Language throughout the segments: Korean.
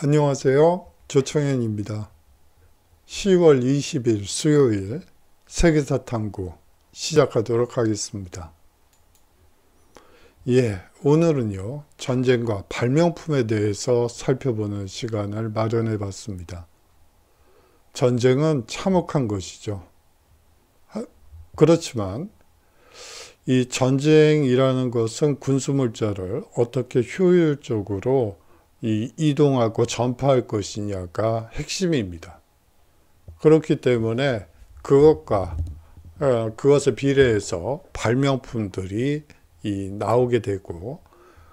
안녕하세요. 조청현입니다. 10월 20일 수요일 세계사 탐구 시작하도록 하겠습니다. 예, 오늘은요. 전쟁과 발명품에 대해서 살펴보는 시간을 마련해 봤습니다. 전쟁은 참혹한 것이죠. 그렇지만 이 전쟁이라는 것은 군수물자를 어떻게 효율적으로 이 이동하고 전파할 것이냐가 핵심입니다. 그렇기 때문에 그것과 어, 그것에 비례해서 발명품들이 나오게 되고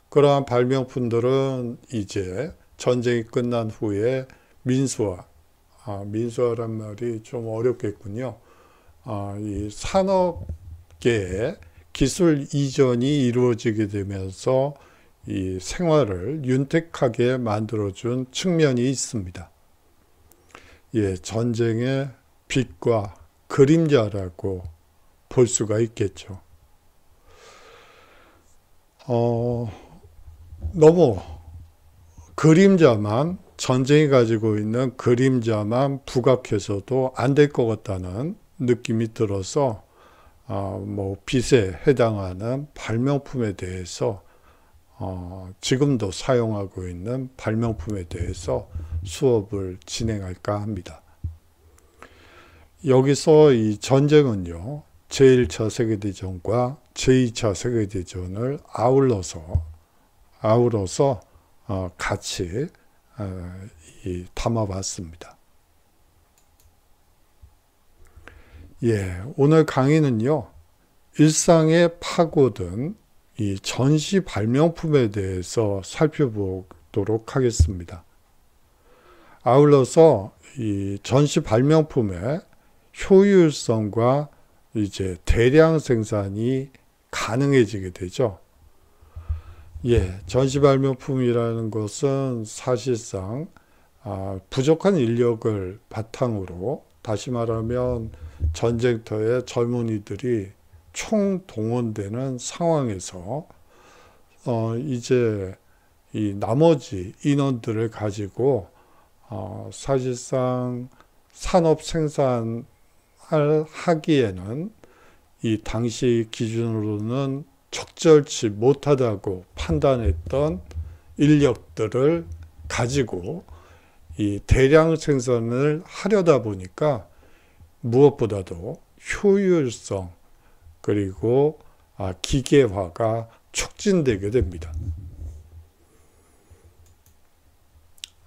그러한 발명품들은 이제 전쟁이 끝난 후에 민수화 아, 민수화란 말이 좀 어렵겠군요. 아, 이 산업계에 기술 이전이 이루어지게 되면서 이 생활을 윤택하게 만들어준 측면이 있습니다. 예, 전쟁의 빛과 그림자라고 볼 수가 있겠죠. 어, 너무 그림자만 전쟁이 가지고 있는 그림자만 부각해서도 안 될 것 같다는 느낌이 들어서 어, 뭐 빛에 해당하는 발명품에 대해서 어, 지금도 사용하고 있는 발명품에 대해서 수업을 진행할까 합니다. 여기서 이 전쟁은요. 제1차 세계대전과 제2차 세계대전을 아울러서 아울러서 어, 같이 어, 이, 담아봤습니다. 예, 오늘 강의는요. 일상에 파고든 이 전시 발명품에 대해서 살펴보도록 하겠습니다. 아울러서 이 전시 발명품의 효율성과 이제 대량 생산이 가능해지게 되죠. 예, 전시 발명품이라는 것은 사실상 아, 부족한 인력을 바탕으로 다시 말하면 전쟁터에 젊은이들이 총동원되는 상황에서 어 이제 이 나머지 인원들을 가지고 어 사실상 산업 생산을 하기에는 이 당시 기준으로는 적절치 못하다고 판단했던 인력들을 가지고 이 대량 생산을 하려다 보니까 무엇보다도 효율성 그리고 아, 기계화가 촉진되게 됩니다.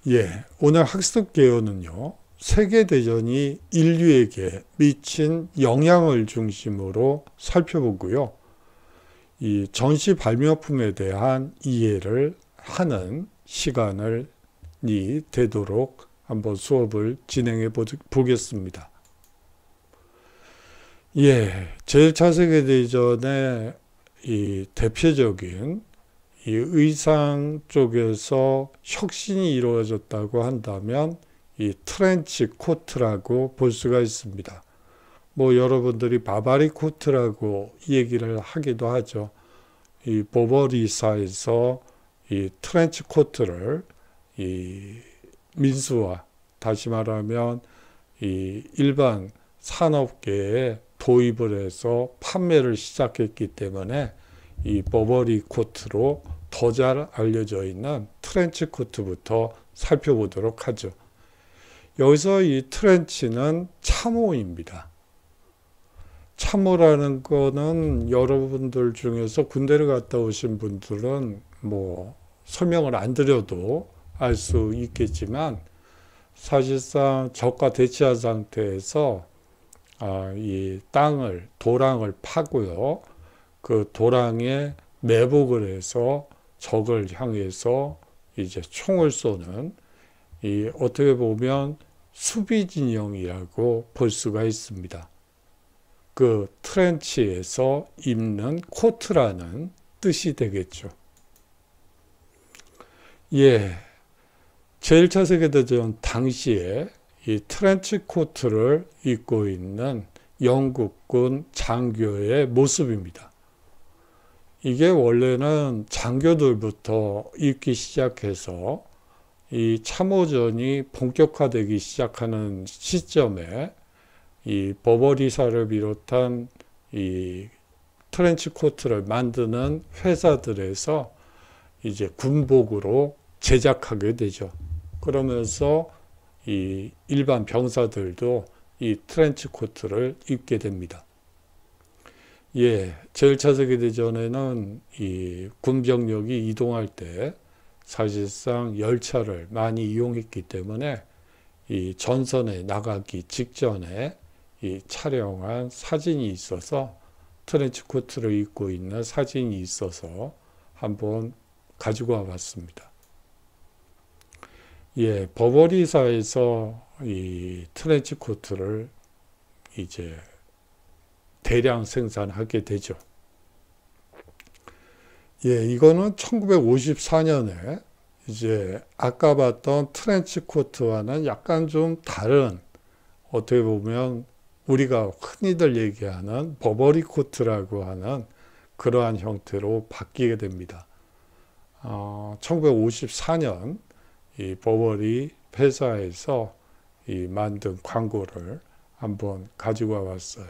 예, 오늘 학습 개요는요. 세계대전이 인류에게 미친 영향을 중심으로 살펴보고요. 이 전시 발명품에 대한 이해를 하는 시간을 되도록 한번 수업을 진행해 보겠습니다. 예, 제1차 세계대전의 이 대표적인 이 의상 쪽에서 혁신이 이루어졌다고 한다면 이 트렌치 코트라고 볼 수가 있습니다. 뭐 여러분들이 바바리 코트라고 얘기를 하기도 하죠. 이 보버리사에서 이 트렌치 코트를 이 민수화 다시 말하면 이 일반 산업계에 도입을 해서 판매를 시작했기 때문에 이 버버리 코트로 더 잘 알려져 있는 트렌치 코트부터 살펴보도록 하죠. 여기서 이 트렌치는 참호입니다. 참호라는 거는 여러분들 중에서 군대를 갔다 오신 분들은 뭐 설명을 안 드려도 알 수 있겠지만 사실상 저가 대치한 상태에서 아, 이 땅을 도랑을 파고요. 그 도랑에 매복을 해서 적을 향해서 이제 총을 쏘는 이 어떻게 보면 수비 진영이라고 볼 수가 있습니다. 그 트렌치에서 입는 코트라는 뜻이 되겠죠. 예. 제1차 세계대전 당시에 이 트렌치 코트를 입고 있는 영국군 장교의 모습입니다. 이게 원래는 장교들부터 입기 시작해서 이 참호전이 본격화되기 시작하는 시점에 이 버버리사를 비롯한 이 트렌치 코트를 만드는 회사들에서 이제 군복으로 제작하게 되죠. 그러면서 이 일반 병사들도 이 트렌치 코트를 입게 됩니다. 예, 제1차 세계대전에는 이 군병력이 이동할 때 사실상 열차를 많이 이용했기 때문에 이 전선에 나가기 직전에 이 촬영한 사진이 있어서 트렌치 코트를 입고 있는 사진이 있어서 한번 가지고 와봤습니다. 예, 버버리사에서 이 트렌치코트를 이제 대량 생산하게 되죠. 예, 이거는 1954년에 이제 아까 봤던 트렌치 코트와는 약간 좀 다른 어떻게 보면 우리가 흔히들 얘기하는 버버리 코트라고 하는 그러한 형태로 바뀌게 됩니다. 어, 1954년 이 보월이 회사에서 이 만든 광고를 한번 가지고 왔어요.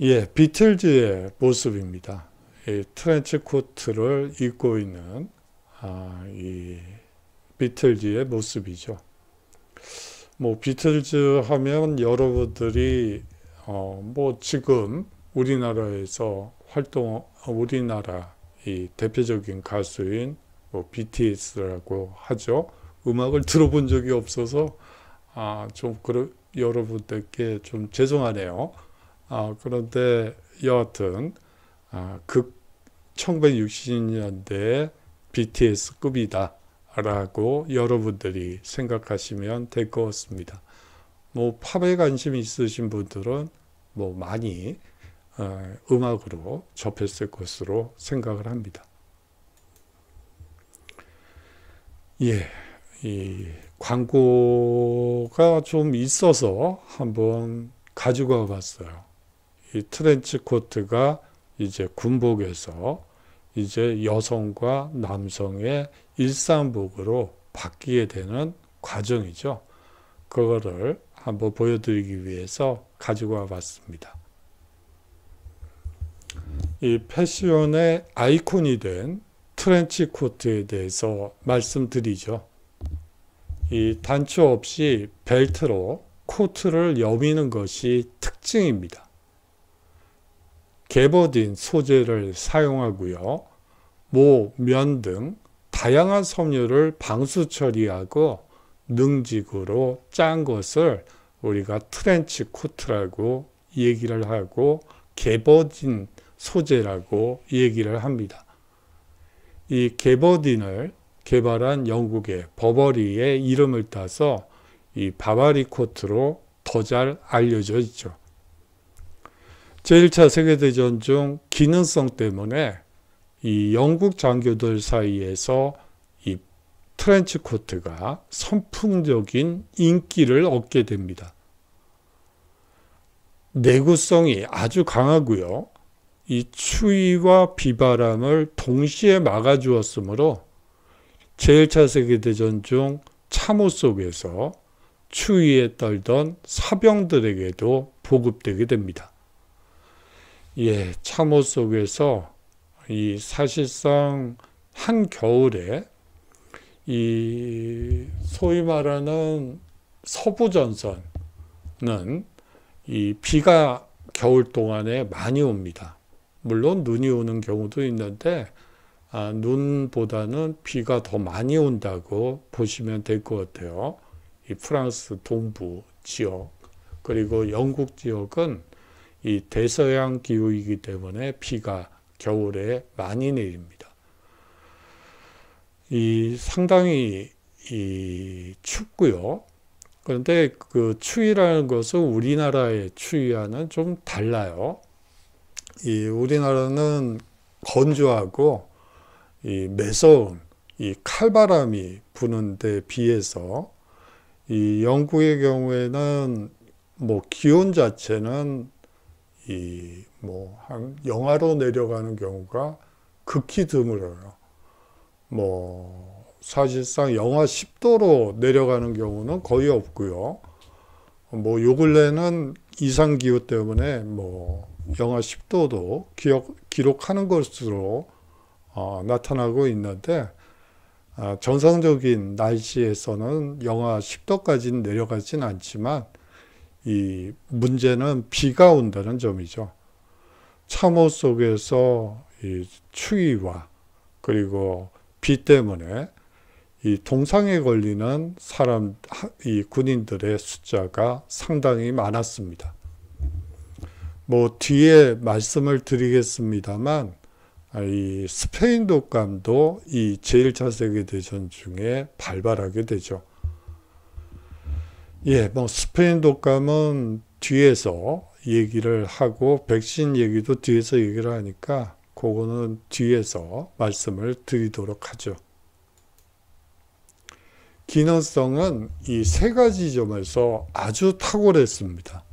예, 비틀즈의 모습입니다. 트렌치 코트를 입고 있는 아, 이 비틀즈의 모습이죠. 뭐 비틀즈 하면 여러분들이 어, 뭐 지금 우리나라에서 활동 어, 우리나라 이 대표적인 가수인 뭐 BTS라고 하죠. 음악을 들어본 적이 없어서 아, 좀 그러, 여러분들께 좀 죄송하네요. 아, 그런데 여하튼 아, 극 1960년대 BTS급이다 라고 여러분들이 생각하시면 될 것 같습니다. 뭐 팝에 관심 있으신 분들은 뭐 많이 어, 음악으로 접했을 것으로 생각을 합니다. 예, 이 광고가 좀 있어서 한번 가지고 와봤어요. 이 트렌치 코트가 이제 군복에서 이제 여성과 남성의 일상복으로 바뀌게 되는 과정이죠. 그거를 한번 보여드리기 위해서 가지고 와봤습니다. 이 패션의 아이콘이 된 트렌치 코트에 대해서 말씀드리죠. 이 단추 없이 벨트로 코트를 여미는 것이 특징입니다. 개버딘 소재를 사용하고요. 모, 면 등 다양한 섬유를 방수 처리하고 능직으로 짠 것을 우리가 트렌치 코트라고 얘기를 하고 개버진 소재라고 얘기를 합니다. 이 개버딘을 개발한 영국의 버버리의 이름을 따서 이 바바리 코트로 더 잘 알려져 있죠. 제1차 세계대전 중 기능성 때문에 이 영국 장교들 사이에서 이 트렌치 코트가 선풍적인 인기를 얻게 됩니다. 내구성이 아주 강하고요. 이 추위와 비바람을 동시에 막아주었으므로 제1차 세계대전 중 참호 속에서 추위에 떨던 사병들에게도 보급되게 됩니다. 예, 참호 속에서 이 사실상 한 겨울에 이 소위 말하는 서부 전선은 이 비가 겨울 동안에 많이 옵니다. 물론 눈이 오는 경우도 있는데 아, 눈보다는 비가 더 많이 온다고 보시면 될 것 같아요. 이 프랑스 동부 지역 그리고 영국 지역은 이 대서양 기후이기 때문에 비가 겨울에 많이 내립니다. 이 상당히 이 춥고요. 그런데 그 추위라는 것은 우리나라의 추위와는 좀 달라요. 이 우리나라는 건조하고 이 매서운 이 칼바람이 부는 데 비해서 이 영국의 경우에는 뭐 기온 자체는 이 뭐 한 영하로 내려가는 경우가 극히 드물어요. 뭐 사실상 영하 10도로 내려가는 경우는 거의 없고요. 뭐요 근래는 이상 기후 때문에 뭐 영하 10도도 기억, 기록하는 것으로 어, 나타나고 있는데 어, 정상적인 날씨에서는 영하 10도까지는 내려가진 않지만 이 문제는 비가 온다는 점이죠. 참호 속에서 이 추위와 그리고 비 때문에 이 동상에 걸리는 사람, 이 군인들의 숫자가 상당히 많았습니다. 뭐 뒤에 말씀을 드리겠습니다만 아, 이 스페인 독감도 이 제1차 세계대전 중에 발발하게 되죠. 예, 뭐 스페인 독감은 뒤에서 얘기를 하고 백신 얘기도 뒤에서 얘기를 하니까 그거는 뒤에서 말씀을 드리도록 하죠. 기능성은 이 세 가지 점에서 아주 탁월했습니다.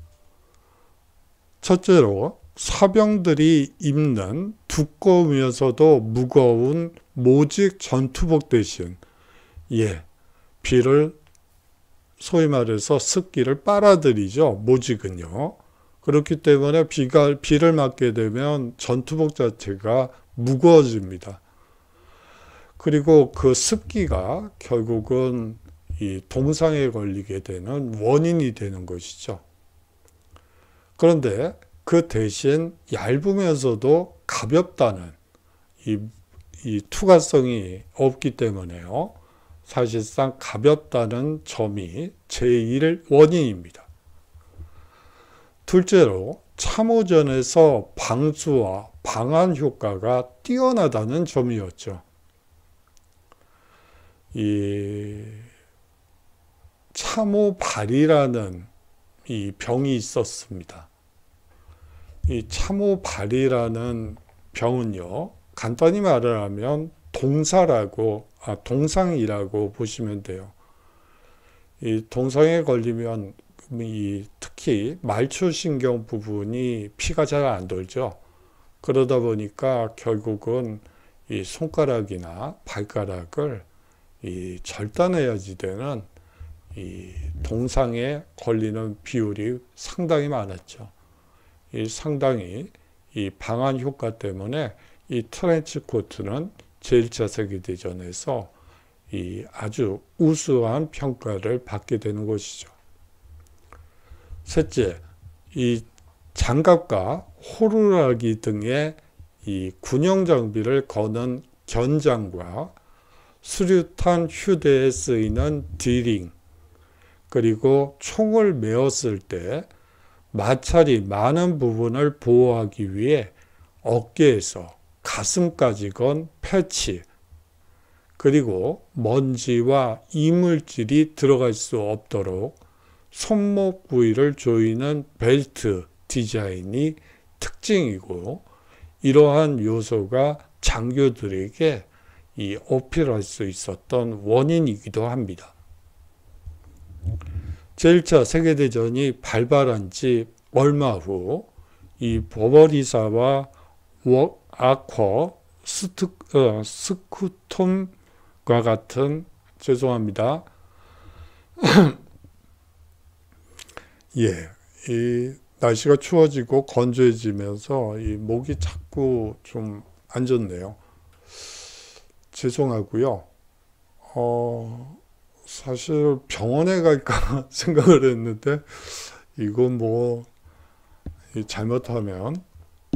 첫째로 사병들이 입는 두꺼우면서도 무거운 모직 전투복 대신 예 비를 소위 말해서 습기를 빨아들이죠. 모직은요. 그렇기 때문에 비가 비를 맞게 되면 전투복 자체가 무거워집니다. 그리고 그 습기가 결국은 이 동상에 걸리게 되는 원인이 되는 것이죠. 그런데 그 대신 얇으면서도 가볍다는 이, 이 투과성이 없기 때문에요. 사실상 가볍다는 점이 제1의 원인입니다. 둘째로 참호전에서 방수와 방안 효과가 뛰어나다는 점이었죠. 이 참호발이라는 이 병이 있었습니다. 이 참호발이라는 병은요, 간단히 말을 하면 동사라고, 아, 동상이라고 보시면 돼요. 이 동상에 걸리면 이 특히 말초신경 부분이 피가 잘 안 돌죠. 그러다 보니까 결국은 이 손가락이나 발가락을 이 절단해야지 되는 이 동상에 걸리는 비율이 상당히 많았죠. 상당히 이방한 효과 때문에 이 트렌치 코트는 제1차 세계대전에서 이 아주 우수한 평가를 받게 되는 것이죠. 셋째, 이 장갑과 호루라기 등의 이 군용 장비를 거는 견장과 수류탄 휴대에 쓰이는 디링, 그리고 총을 메었을 때 마찰이 많은 부분을 보호하기 위해 어깨에서 가슴까지 건 패치, 그리고 먼지와 이물질이 들어갈 수 없도록 손목 부위를 조이는 벨트 디자인이 특징이고 이러한 요소가 장교들에게 이 어필할 수 있었던 원인이기도 합니다. 제1차 세계대전이 발발한 지 얼마 후이 버버리사와 아커, 스트, 어, 스쿠톰과 같은 죄송합니다. 예, 이 날씨가 추워지고 건조해지면서 이 목이 자꾸 좀 안 좋네요. 죄송하고요. 어... 사실 병원에 갈까 생각을 했는데 이거 뭐 잘못하면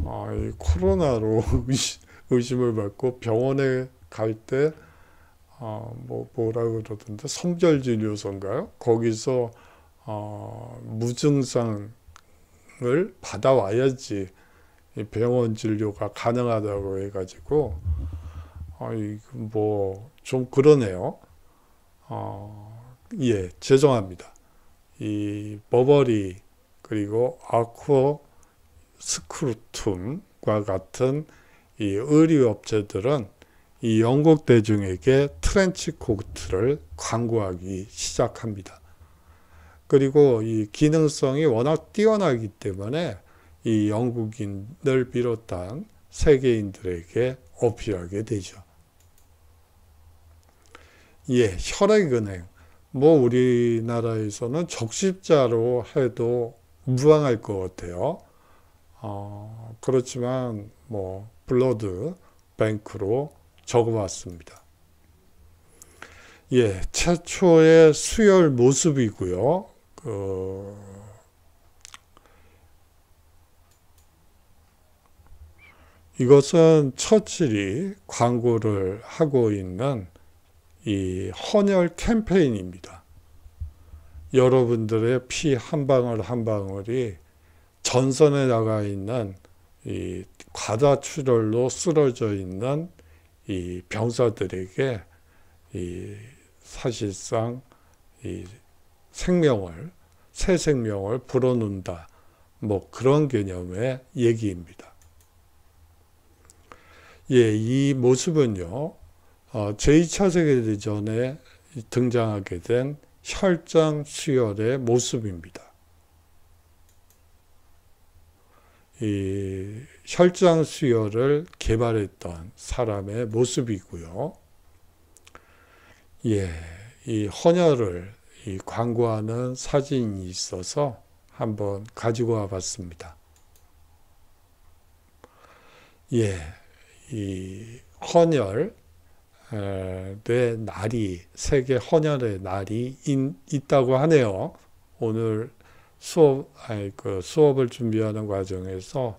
아, 이 코로나로 의심을 받고 병원에 갈때 어, 아, 뭐 뭐라 고 그러던데 성별 진료소인가요? 거기서 아, 무증상을 받아와야지 이 병원 진료가 가능하다고 해가지고 아, 이뭐 좀 그러네요. 어, 예, 제정합니다. 이 버버리 그리고 아쿠어 스크루툼과 같은 이 의류 업체들은 이 영국 대중에게 트렌치 코트를 광고하기 시작합니다. 그리고 이 기능성이 워낙 뛰어나기 때문에 이 영국인을 비롯한 세계인들에게 어필하게 되죠. 예, 혈액 은행. 뭐 우리나라에서는 적십자로 해도 무방할 것 같아요. 어, 그렇지만 뭐 블러드 뱅크로 적어봤습니다. 예, 최초의 수혈 모습이고요. 그 이것은 처칠이 광고를 하고 있는 이 헌혈 캠페인입니다. 여러분들의 피 한 방울 한 방울이 전선에 나가 있는 이 과다출혈로 쓰러져 있는 이 병사들에게 이 사실상 이 생명을 새 생명을 불어넣는다 뭐 그런 개념의 얘기입니다. 예, 이 모습은요 어, 제2차 세계대전에 등장하게 된 혈장 수혈의 모습입니다. 이 혈장 수혈을 개발했던 사람의 모습이고요. 예, 이 헌혈을 이 광고하는 사진이 있어서 한번 가지고 와봤습니다. 예, 이 헌혈 의 날이 세계 헌혈의 날이 있다고 하네요. 오늘 수업 아니, 그 수업을 준비하는 과정에서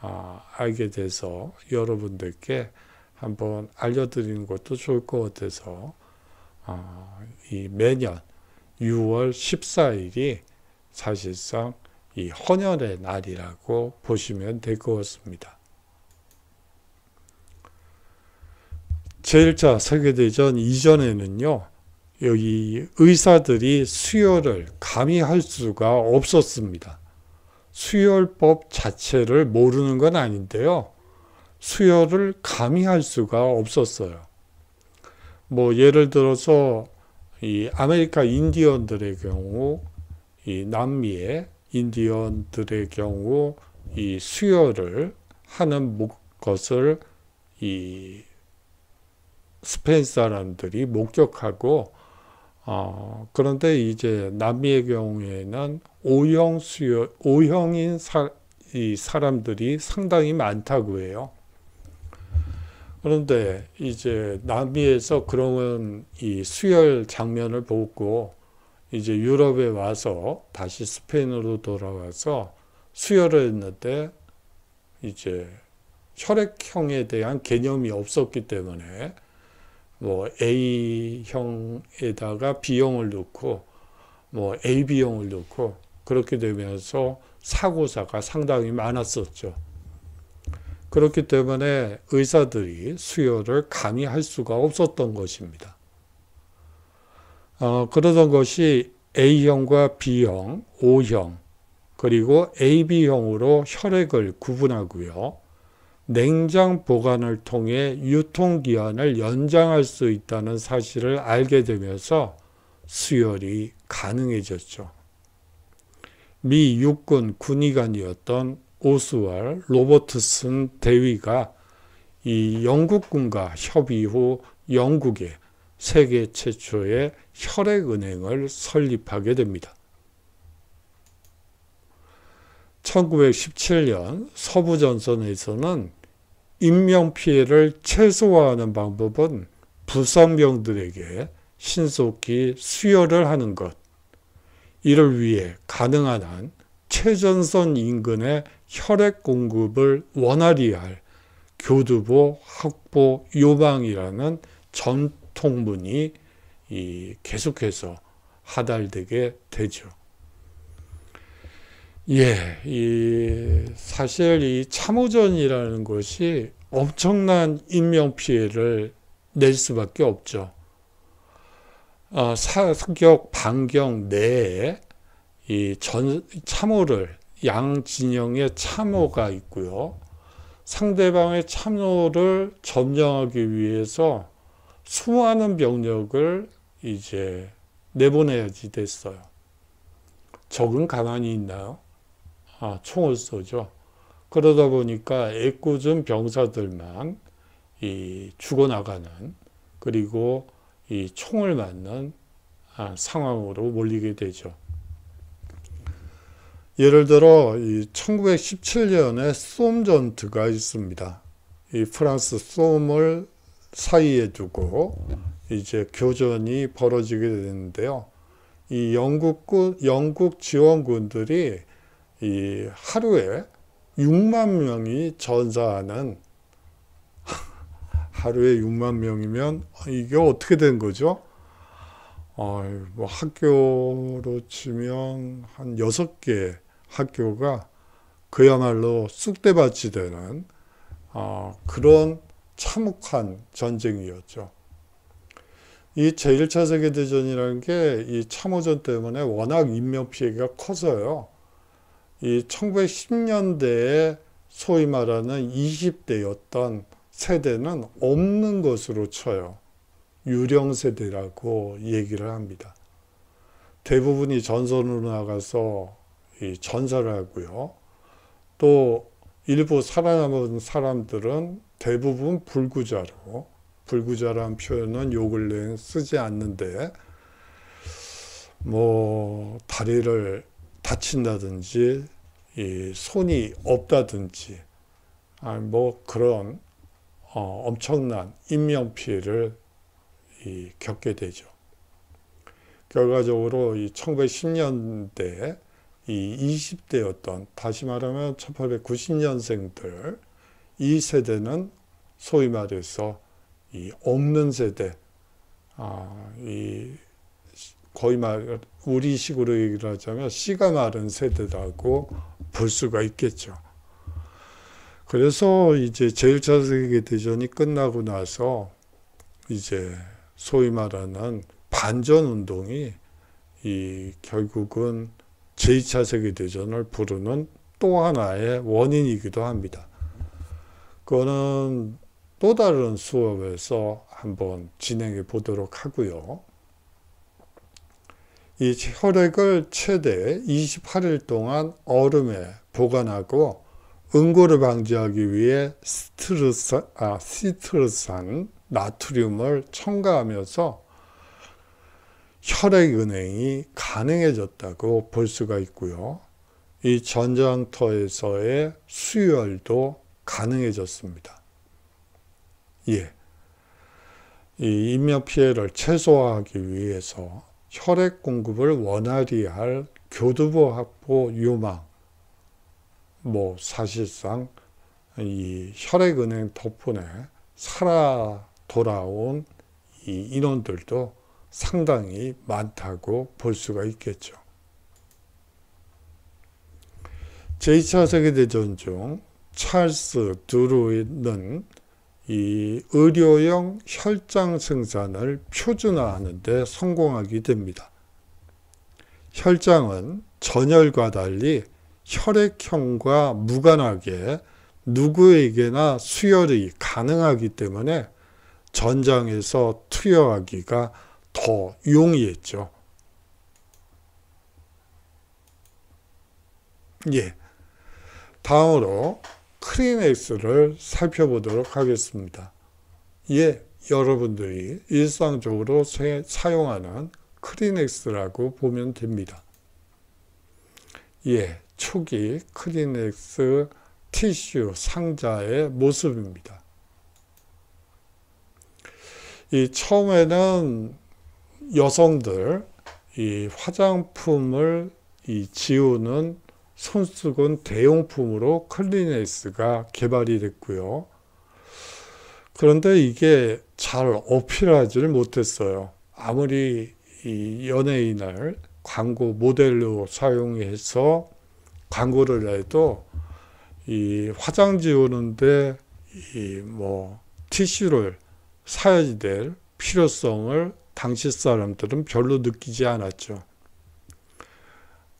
아, 알게 돼서 여러분들께 한번 알려드리는 것도 좋을 것 같아서 아, 이 매년 6월 14일이 사실상 이 헌혈의 날이라고 보시면 될 것 같습니다. 제1차 세계대전 이전에는요, 여기 의사들이 수혈을 감히 할 수가 없었습니다. 수혈법 자체를 모르는 건 아닌데요. 수혈을 감히 할 수가 없었어요. 뭐 예를 들어서 이 아메리카 인디언들의 경우 이 남미의 인디언들의 경우 이 수혈을 하는 것을 이 스페인 사람들이 목격하고 어, 그런데 이제 남미의 경우에는 오형 수요, 오형인 사, 이 사람들이 상당히 많다고 해요. 그런데 이제 남미에서 그런 이 수혈 장면을 보고 이제 유럽에 와서 다시 스페인으로 돌아와서 수혈을 했는데 이제 혈액형에 대한 개념이 없었기 때문에 뭐 A형에다가 B형을 넣고 뭐 AB형을 넣고 그렇게 되면서 사고사가 상당히 많았었죠. 그렇기 때문에 의사들이 수혈을 감히 할 수가 없었던 것입니다. 어, 그러던 것이 A형과 B형, O형, 그리고 AB형으로 혈액을 구분하고요. 냉장 보관을 통해 유통기한을 연장할 수 있다는 사실을 알게 되면서 수혈이 가능해졌죠. 미 육군 군의관이었던 오스왈 로버트슨 대위가 이 영국군과 협의 후 영국에 세계 최초의 혈액은행을 설립하게 됩니다. 1917년 서부전선에서는 인명피해를 최소화하는 방법은 부성병들에게 신속히 수혈을 하는 것. 이를 위해 가능한 한 최전선 인근의 혈액 공급을 원활히 할 교두보 확보 요방이라는 전통문이 계속해서 하달되게 되죠. 예, 이 사실 이 참우전이라는 것이 엄청난 인명 피해를 낼 수밖에 없죠. 어, 사격 반경 내에 이전 참호를 양 진영의 참호가 있고요. 상대방의 참호를 점령하기 위해서 수많은 병력을 이제 내보내야지 됐어요. 적은 가만히 있나요? 아, 총을 쏘죠. 그러다 보니까 애꿎은 병사들만 이 죽어나가는 그리고 이 총을 맞는 아, 상황으로 몰리게 되죠. 예를 들어 이 1917년에 쏨 전투가 있습니다. 이 프랑스 쏨을 사이에 두고 이제 교전이 벌어지게 되는데요. 이 영국군 영국 지원군들이 이 하루에 6만 명이 전사하는 하루에 6만 명이면 이게 어떻게 된 거죠? 어, 뭐 학교로 치면 한 6개 학교가 그야말로 쑥대밭이 되는 어, 그런 참혹한 전쟁이었죠. 이 제1차 세계대전이라는 게 이 참호전 때문에 워낙 인명 피해가 커서요. 이 1910년대에 소위 말하는 20대였던 세대는 없는 것으로 쳐요. 유령 세대라고 얘기를 합니다. 대부분이 전선으로 나가서 전사를 하고요. 또 일부 살아남은 사람들은 대부분 불구자로 불구자란 표현은 욕을 쓰지 않는데 뭐 다리를 다친다든지 이 손이 없다든지 뭐 그런 어, 엄청난 인명 피해를 겪게 되죠. 결과적으로 이 1910년대 이 20대였던 다시 말하면 1890년생들 이 세대는 소위 말해서 이 없는 세대 아, 이 거의 말 우리 식으로 얘기를 하자면 씨가 마른 세대라고 볼 수가 있겠죠. 그래서 이제 제1차 세계 대전이 끝나고 나서 이제 소위 말하는 반전 운동이 이 결국은 제2차 세계 대전을 부르는 또 하나의 원인이기도 합니다. 그거는 또 다른 수업에서 한번 진행해 보도록 하고요. 이 혈액을 최대 28일 동안 얼음에 보관하고 응고를 방지하기 위해 스트르산, 아, 시트르산 나트륨을 첨가하면서 혈액 은행이 가능해졌다고 볼 수가 있고요. 이 전장터에서의 수혈도 가능해졌습니다. 예. 이 인명 피해를 최소화하기 위해서 혈액 공급을 원활히 할 교두보 합보 유망, 뭐 사실상 이 혈액은행 덕분에 살아 돌아온 이 인원들도 상당히 많다고 볼 수가 있겠죠. 제2차 세계대전 중 찰스 드루이는 이 의료용 혈장 생산을 표준화하는데 성공하게 됩니다. 혈장은 전혈과 달리 혈액형과 무관하게 누구에게나 수혈이 가능하기 때문에 전장에서 투여하기가 더 용이했죠. 예. 다음으로 크리넥스를 살펴보도록 하겠습니다. 예, 여러분들이 일상적으로 사용하는 크리넥스라고 보면 됩니다. 예, 초기 크리넥스 티슈 상자의 모습입니다. 이 처음에는 여성들 이 화장품을 이 지우는 손수건 대용품으로 클리네이스가 개발이 됐고요. 그런데 이게 잘 어필하지를 못했어요. 아무리 연예인을 광고 모델로 사용해서 광고를 해도 이 화장 지우는데 이 뭐 티슈를 사야될 필요성을 당시 사람들은 별로 느끼지 않았죠.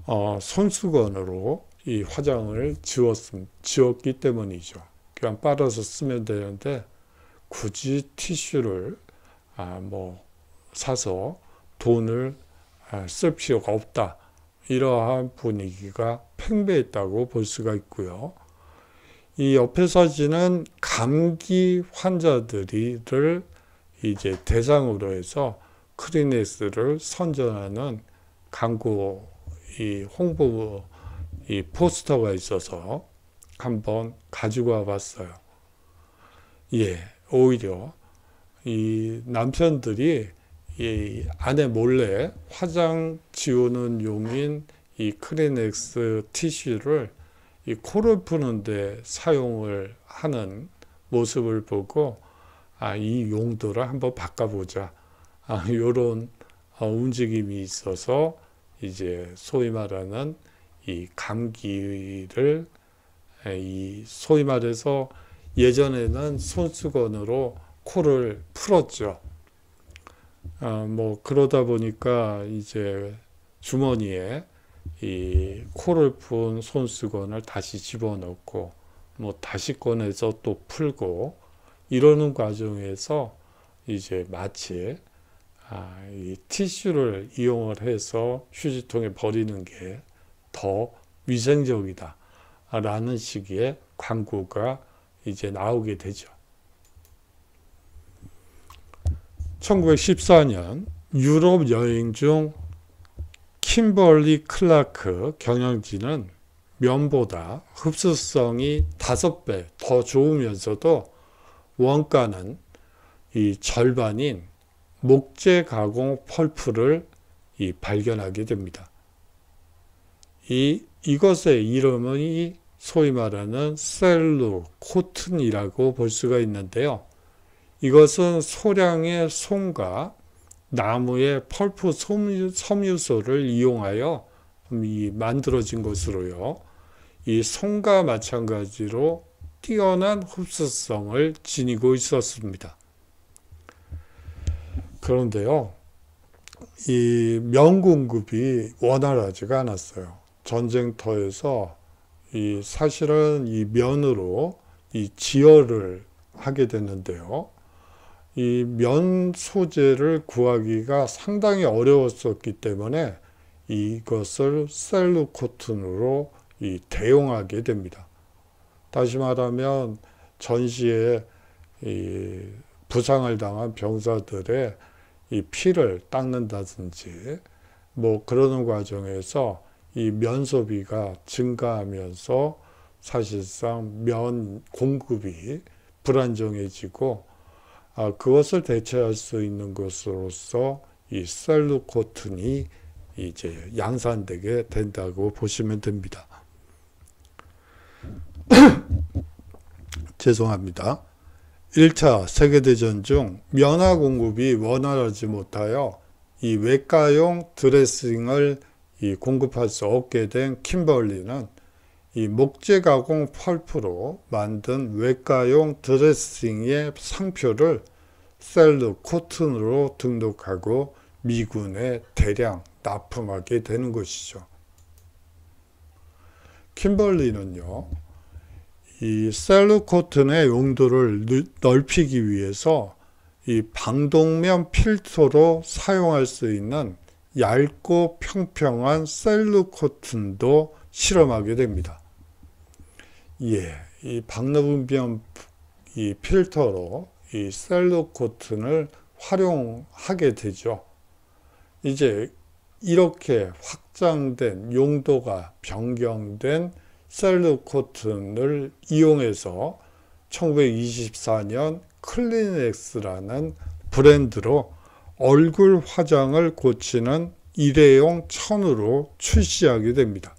어, 손수건으로 이 화장을 지웠 지웠기 때문이죠. 그냥 빨아서 쓰면 되는데 굳이 티슈를 아, 뭐 사서 돈을 아, 쓸 필요가 없다. 이러한 분위기가 팽배했다고 볼 수가 있고요. 이 옆에 사진은 감기 환자들이 이제 대상으로 해서 크리네스를 선전하는 광고 이 홍보 이 포스터가 있어서 한번 가지고 와봤어요. 예, 오히려 이 남편들이 이 아내 몰래 화장 지우는 용인 이 크리넥스 티슈를 이 코를 푸는데 사용을 하는 모습을 보고 아, 이 용도를 한번 바꿔보자. 아, 요런 어, 움직임이 있어서 이제 소위 말하는 이 감기를 이 소위 말해서 예전에는 손수건으로 코를 풀었죠. 아, 뭐 그러다 보니까 이제 주머니에 이 코를 푼 손수건을 다시 집어넣고 뭐 다시 꺼내서 또 풀고 이러는 과정에서 이제 마치 아, 이 티슈를 이용을 해서 휴지통에 버리는 게 더 위생적이다 라는 식의 광고가 이제 나오게 되죠. 1914년 유럽 여행 중 킴벌리 클라크 경영진은 면보다 흡수성이 5배 더 좋으면서도 원가는 이 절반인 목재 가공 펄프를 이 발견하게 됩니다. 이 이것의 이름이 소위 말하는 셀룰 코튼이라고 볼 수가 있는데요. 이것은 소량의 솜과 나무의 펄프 섬유, 소를 이용하여 만들어진 것으로요. 이 솜과 마찬가지로 뛰어난 흡수성을 지니고 있었습니다. 그런데요, 이 명공급이 원활하지가 않았어요. 전쟁터에서 이 사실은 이 면으로 이 지열을 하게 됐는데요. 이 면 소재를 구하기가 상당히 어려웠었기 때문에 이것을 셀루코튼으로 이 대용하게 됩니다. 다시 말하면 전시에 부상을 당한 병사들의 이 피를 닦는다든지 뭐 그러는 과정에서 이 면소비가 증가하면서 사실상 면 공급이 불안정해지고 아, 그것을 대체할 수 있는 것으로서 이 셀루코튼이 이제 양산되게 된다고 보시면 됩니다. 죄송합니다. 1차 세계대전 중 면화 공급이 원활하지 못하여 이 외과용 드레싱을 이 공급할 수 없게 된 킴벌리는 이 목재 가공 펄프로 만든 외과용 드레싱의 상표를 셀드 코튼으로 등록하고 미군에 대량 납품하게 되는 것이죠. 킴벌리는요. 이 셀루코튼의 용도를 넓히기 위해서 이 방독면 필터로 사용할 수 있는 얇고 평평한 셀루코튼도 실험하게 됩니다. 예, 이박노분이 필터로 이 셀루코튼을 활용하게 되죠. 이제 이렇게 확장된 용도가 변경된 셀드 코튼을 이용해서 1924년 클리넥스라는 브랜드로 얼굴 화장을 고치는 일회용 천으로 출시하게 됩니다.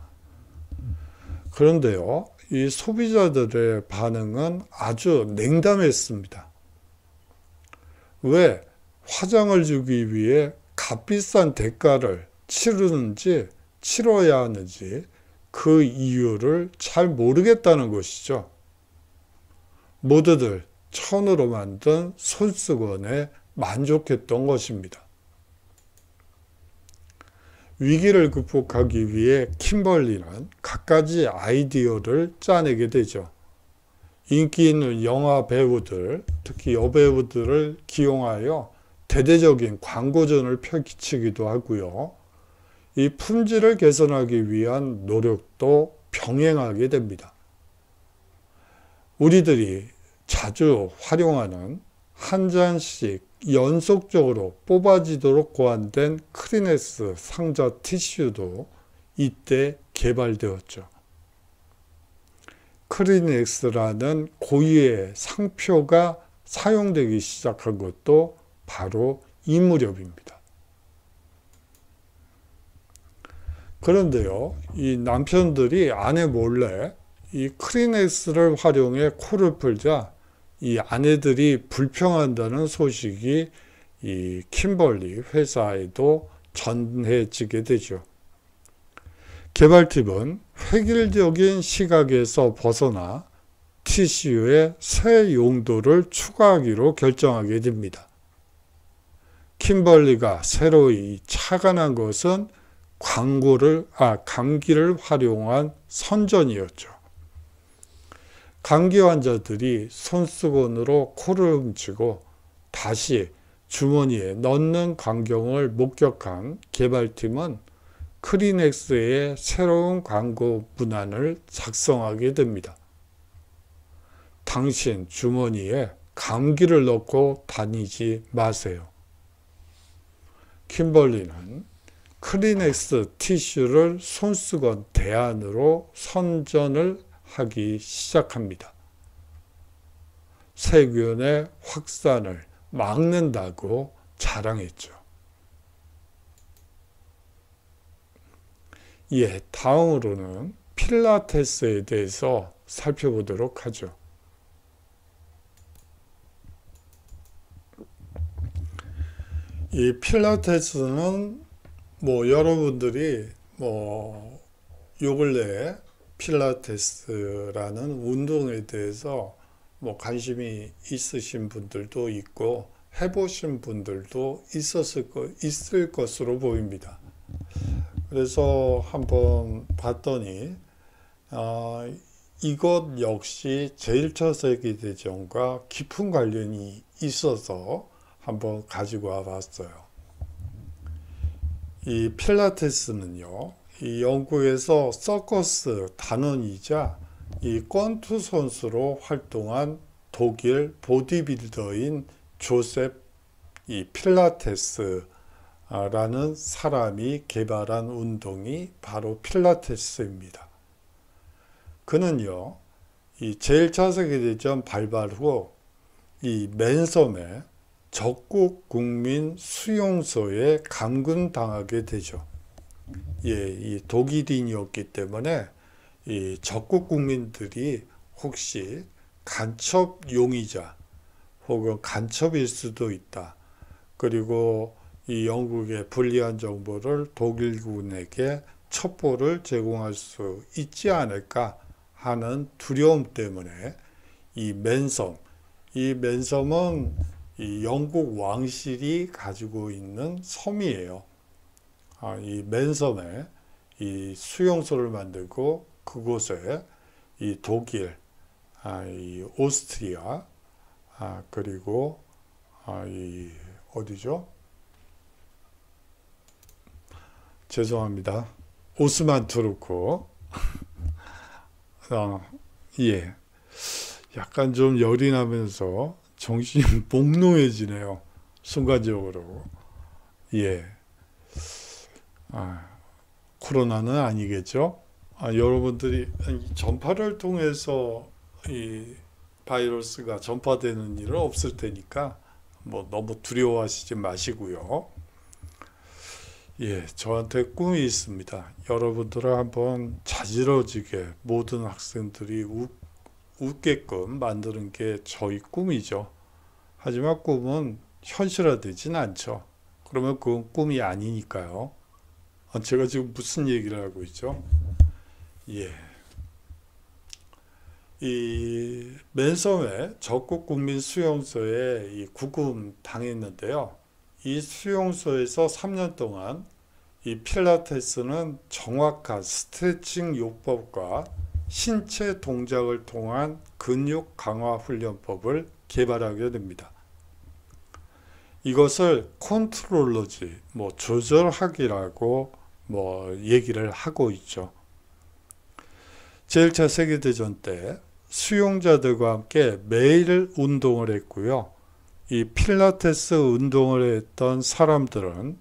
그런데요, 이 소비자들의 반응은 아주 냉담했습니다. 왜 화장을 주기 위해 값비싼 대가를 치르는지 치러야 하는지 그 이유를 잘 모르겠다는 것이죠. 모두들 천으로 만든 손수건에 만족했던 것입니다. 위기를 극복하기 위해 킴벌리는 갖가지 아이디어를 짜내게 되죠. 인기 있는 영화 배우들, 특히 여배우들을 기용하여 대대적인 광고전을 펼치기도 하고요. 이 품질을 개선하기 위한 노력도 병행하게 됩니다. 우리들이 자주 활용하는 한 잔씩 연속적으로 뽑아지도록 고안된 크리네스 상자 티슈도 이때 개발되었죠. 크리넥스라는 고유의 상표가 사용되기 시작한 것도 바로 이 무렵입니다. 그런데요, 이 남편들이 아내 몰래 이크리네스를 활용해 코를 풀자 이 아내들이 불평한다는 소식이 이 킴벌리 회사에도 전해지게 되죠. 개발팀은 획일적인 시각에서 벗어나 TCU의 새 용도를 추가하기로 결정하게 됩니다. 킴벌리가 새로 이 착안한 것은 광고를 아 감기를 활용한 선전이었죠. 감기 환자들이 손수건으로 코를 훔치고 다시 주머니에 넣는 광경을 목격한 개발팀은 크리넥스의 새로운 광고 문안을 작성하게 됩니다. 당신 주머니에 감기를 넣고 다니지 마세요. 킴벌리는 크리넥스 티슈를 손수건 대안으로 선전을 하기 시작합니다. 세균의 확산을 막는다고 자랑했죠. 예, 다음으로는 필라테스에 대해서 살펴보도록 하죠. 이 필라테스는 뭐 여러분들이 뭐요 근래에 필라테스라는 운동에 대해서 뭐 관심이 있으신 분들도 있고 해보신 분들도 있었을 거 있을 것으로 보입니다. 그래서 한번 봤더니 어, 이것 역시 제1차세계대전과 깊은 관련이 있어서 한번 가지고 와봤어요. 이 필라테스는요, 이 영국에서 서커스 단원이자 이 권투 선수로 활동한 독일 보디빌더인 조셉 이 필라테스라는 사람이 개발한 운동이 바로 필라테스입니다. 그는요, 이 제1차 세계대전 발발 후 이 맨섬에 적국 국민 수용소에 감금당하게 되죠. 예, 이 독일인이었기 때문에 이 적국 국민들이 혹시 간첩 용의자 혹은 간첩일 수도 있다. 그리고 이 영국의 불리한 정보를 독일군에게 첩보를 제공할 수 있지 않을까 하는 두려움 때문에 이 맨섬, 이 맨섬은 이 영국 왕실이 가지고 있는 섬이에요. 아, 이 맨섬에 이 수용소를 만들고 그곳에 이 독일, 아, 이 오스트리아, 아, 그리고 아, 이 어디죠? 죄송합니다. 오스만 투르크. 아, 예. 약간 좀 열이 나면서 정신이 복농해지네요. 순간적으로. 예. 아, 코로나는 아니겠죠? 아, 여러분들이 전파를 통해서 이 바이러스가 전파되는 일은 없을 테니까 뭐 너무 두려워하시지 마시고요. 예, 저한테 꿈이 있습니다. 여러분들을 한번 자지러지게 모든 학생들이 웃 웃게끔 만드는 게 저희 꿈이죠. 하지만 꿈은 현실화되진 않죠. 그러면 그건 꿈이 아니니까요. 어, 제가 지금 무슨 얘기를 하고 있죠? 예. 이 맨섬에 적국국민 수용소에 구금 당했는데요. 이 수용소에서 3년 동안 이 필라테스는 정확한 스트레칭 요법과 신체 동작을 통한 근육 강화 훈련법을 개발하게 됩니다. 이것을 컨트롤러지, 뭐 조절하기라고 뭐 얘기를 하고 있죠. 제1차 세계대전 때 수용자들과 함께 매일 운동을 했고요. 이 필라테스 운동을 했던 사람들은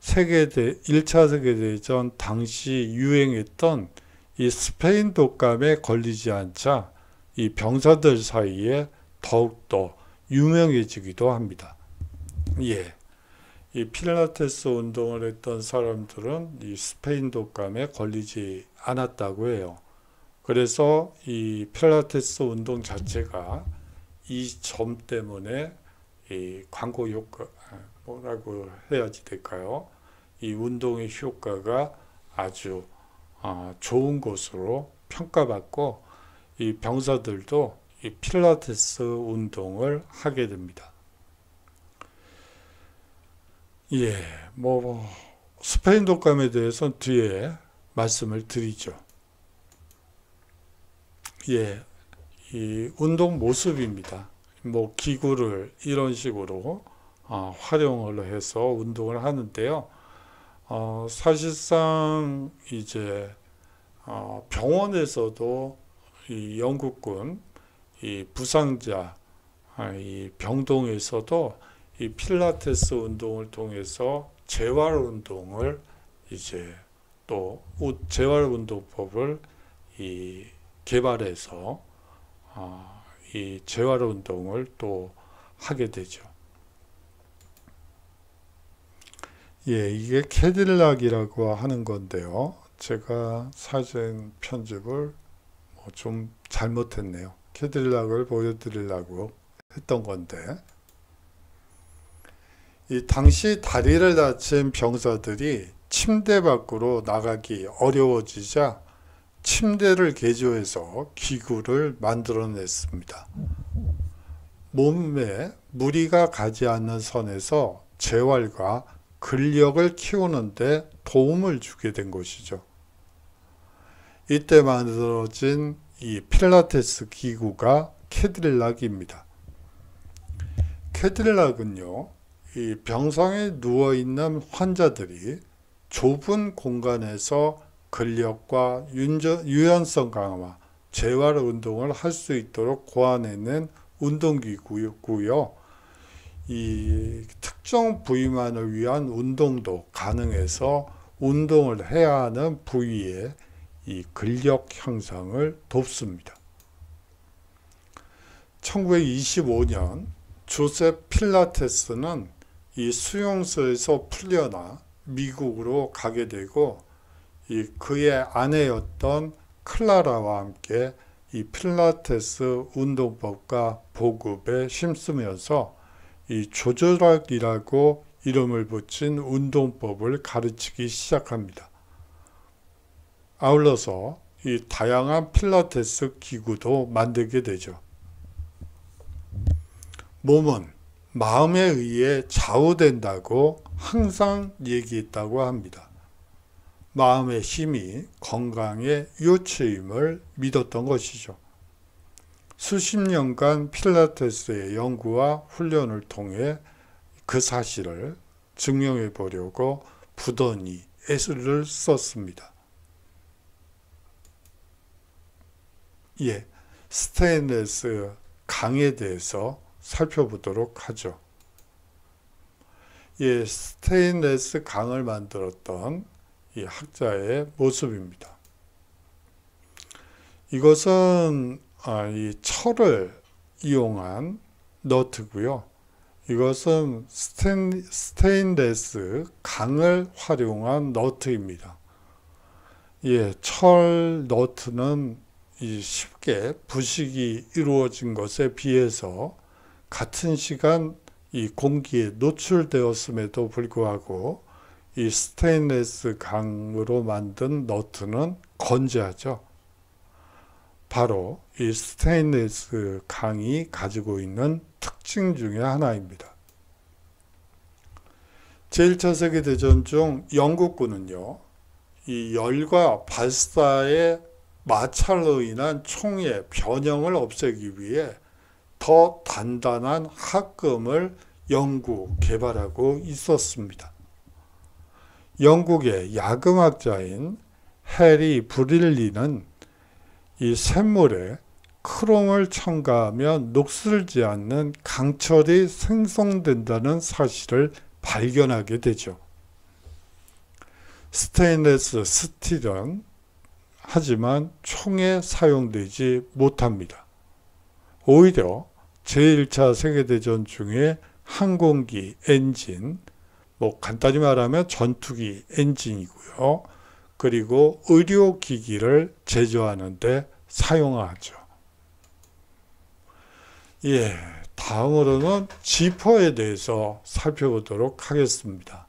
세계대 1차 세계대전 당시 유행했던 이 스페인 독감에 걸리지 않자 이 병사들 사이에 더욱더 유명해지기도 합니다. 예. 이 필라테스 운동을 했던 사람들은 이 스페인 독감에 걸리지 않았다고 해요. 그래서 이 필라테스 운동 자체가 이 점 때문에 이 광고 효과 뭐라고 해야지 될까요? 이 운동의 효과가 아주 아, 좋은 곳으로 평가받고 이 병사들도 이 필라테스 운동을 하게 됩니다. 예, 뭐 스페인 독감에 대해서 뒤에 말씀을 드리죠. 예, 이 운동 모습입니다. 뭐 기구를 이런 식으로 어, 활용을 해서 운동을 하는데요. 어, 사실상 이제 어, 병원에서도 이 영국군 이 부상자 아, 이 병동에서도 이 필라테스 운동을 통해서 재활 운동을 이제 또 재활 운동법을 이 개발해서 어, 이 재활 운동을 또 하게 되죠. 예, 이게 캐딜락이라고 하는 건데요. 제가 사진 편집을 뭐좀 잘못했네요. 캐딜락을 보여드리려고 했던 건데 이 당시 다리를 다친 병사들이 침대 밖으로 나가기 어려워지자 침대를 개조해서 기구를 만들어냈습니다. 몸에 무리가 가지 않는 선에서 재활과 근력을 키우는데 도움을 주게 된 것이죠. 이때 만들어진 이 필라테스 기구가 캐딜락입니다. 캐딜락은요, 이 병상에 누워있는 환자들이 좁은 공간에서 근력과 유연성 강화, 재활 운동을 할 수 있도록 고안해낸 운동기구고요. 이 특정 부위만을 위한 운동도 가능해서 운동을 해야 하는 부위의 이 근력 향상을 돕습니다. 1925년 조셉 필라테스는 이 수용소에서 풀려나 미국으로 가게 되고 이 그의 아내였던 클라라와 함께 이 필라테스 운동법과 보급에 심쓰면서 이 조절학이라고 이름을 붙인 운동법을 가르치기 시작합니다. 아울러서 이 다양한 필라테스 기구도 만들게 되죠. 몸은 마음에 의해 좌우된다고 항상 얘기했다고 합니다. 마음의 힘이 건강의 요체임을 믿었던 것이죠. 수십 년간 필라테스의 연구와 훈련을 통해 그 사실을 증명해 보려고 부더니 애를 썼습니다. 예, 스테인레스 강에 대해서 살펴보도록 하죠. 예, 스테인레스 강을 만들었던 이 학자의 모습입니다. 이것은 아, 이 철을 이용한 너트고요. 이것은 스테인, 스테인레스 강을 활용한 너트입니다. 예, 철 너트는 쉽게 부식이 이루어진 것에 비해서 같은 시간 이 공기에 노출되었음에도 불구하고 이 스테인레스 강으로 만든 너트는 건재하죠. 바로 이 스테인리스 강이 가지고 있는 특징 중의 하나입니다. 제1차 세계대전 중 영국군은요, 이 열과 발사의 마찰로 인한 총의 변형을 없애기 위해 더 단단한 합금을 연구 개발하고 있었습니다. 영국의 야금학자인 해리 브릴리는 이 샘물에 크롬을 첨가하면 녹슬지 않는 강철이 생성된다는 사실을 발견하게 되죠. 스테인레스 스틸은 하지만 총에 사용되지 못합니다. 오히려 제1차 세계대전 중에 항공기 엔진, 뭐 간단히 말하면 전투기 엔진이고요. 그리고 의료기기를 제조하는데 사용하죠. 예, 다음으로는 지퍼에 대해서 살펴보도록 하겠습니다.